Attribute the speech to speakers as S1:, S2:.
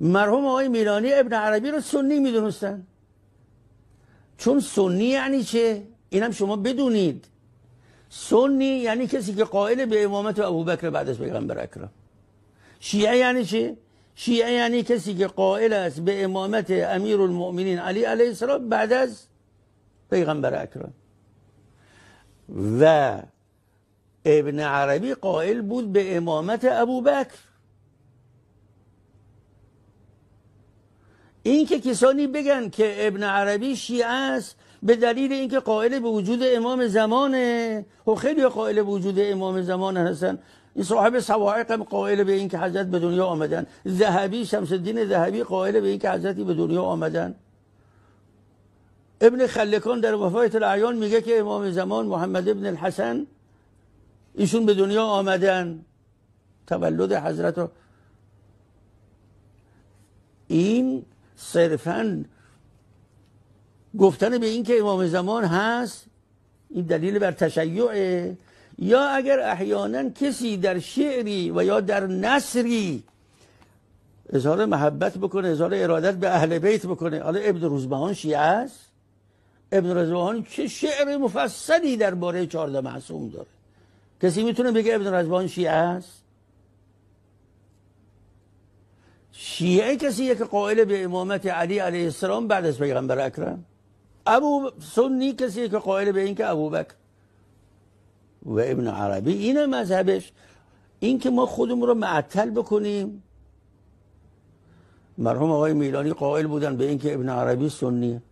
S1: مرحوم آقای میلانی ابن عربی رو سنی میدونستن چون سنی یعنی چه؟ اینم شما بدونید سنی یعنی کسی که قائل به امامت بکر بعد از پیغمبر اکرم شیعه یعنی چه؟ شیعه یعنی کسی که قائل است به امامت امیر المؤمنین علی علیه السلام بعد از پیغمبر اکرم و ابن عربی قائل بود به امامت ابوبکر اینکه کسانی بگن که ابن عربی شیعه است به دلیل اینکه قائل به وجود امام زمانه و خب خیلی قائل به وجود امام زمان هستن این صاحب سواعق هم قائل به اینکه حضرت به دنیا آمدن ذهبی شمس الدین ذهبی قائل به اینکه حضرتی به دنیا آمدن ابن خلکان در وفایت الاعیان میگه که امام زمان محمد ابن الحسن ایشون به دنیا آمدن تولد حضرت این صرفا گفتن به این که امام زمان هست این دلیل بر تشیعه یا اگر احیانا کسی در شعری و یا در نصری اظهار محبت بکنه اظهار ارادت به اهل بیت بکنه حالا ابن روزبهان شیعه است ابن روزبهان چه شعر مفصلی درباره چهارده معصوم داره کسی میتونه بگه ابن روزبهان شیعه است شیعه کسیه که قائل به امامت علی علیه السلام بعد از پیغمبر اکرم ابو سنی کسیه که قائل به اینکه ابوبکر و ابن عربی این مذهبش این که ما خودمون رو معطل بکنیم مرحوم آقای میلانی قائل بودن به اینکه ابن عربی سنیه